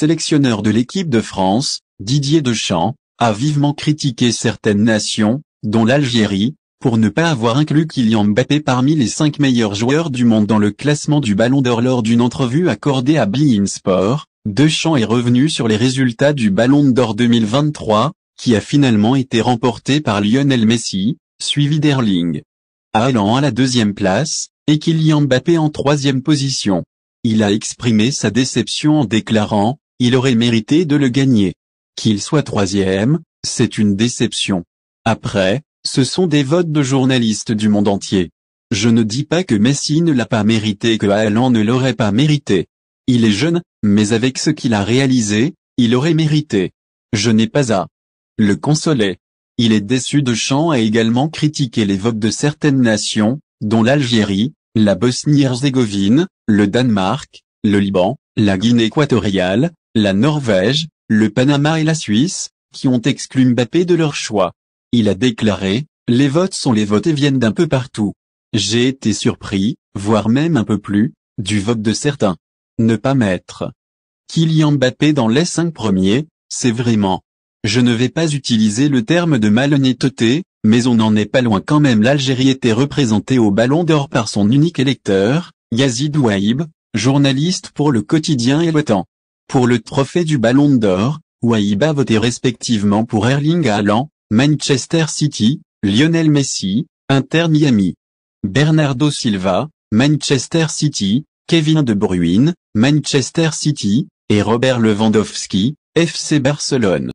sélectionneur de l'équipe de France, Didier Deschamps, a vivement critiqué certaines nations, dont l'Algérie, pour ne pas avoir inclus Kylian Mbappé parmi les cinq meilleurs joueurs du monde dans le classement du Ballon d'Or lors d'une entrevue accordée à Bein Sport. Deschamps est revenu sur les résultats du Ballon d'Or 2023, qui a finalement été remporté par Lionel Messi, suivi d'Erling Haaland à la deuxième place, et Kylian Mbappé en troisième position. Il a exprimé sa déception en déclarant, il aurait mérité de le gagner. Qu'il soit troisième, c'est une déception. Après, ce sont des votes de journalistes du monde entier. Je ne dis pas que Messi ne l'a pas mérité que Alain ne l'aurait pas mérité. Il est jeune, mais avec ce qu'il a réalisé, il aurait mérité. Je n'ai pas à le consoler. Il est déçu de champ a également critiqué les votes de certaines nations, dont l'Algérie, la Bosnie-Herzégovine, le Danemark, le Liban, la Guinée équatoriale, la Norvège, le Panama et la Suisse, qui ont exclu Mbappé de leur choix. Il a déclaré, les votes sont les votes et viennent d'un peu partout. J'ai été surpris, voire même un peu plus, du vote de certains. Ne pas mettre Kylian Mbappé dans les cinq premiers, c'est vraiment. Je ne vais pas utiliser le terme de malhonnêteté, mais on n'en est pas loin quand même. L'Algérie était représentée au Ballon d'Or par son unique électeur, Yazid Waïb, journaliste pour le quotidien et le temps pour le trophée du Ballon d'Or, Waiba voté respectivement pour Erling Haaland, Manchester City, Lionel Messi, Inter Miami, Bernardo Silva, Manchester City, Kevin De Bruyne, Manchester City, et Robert Lewandowski, FC Barcelone.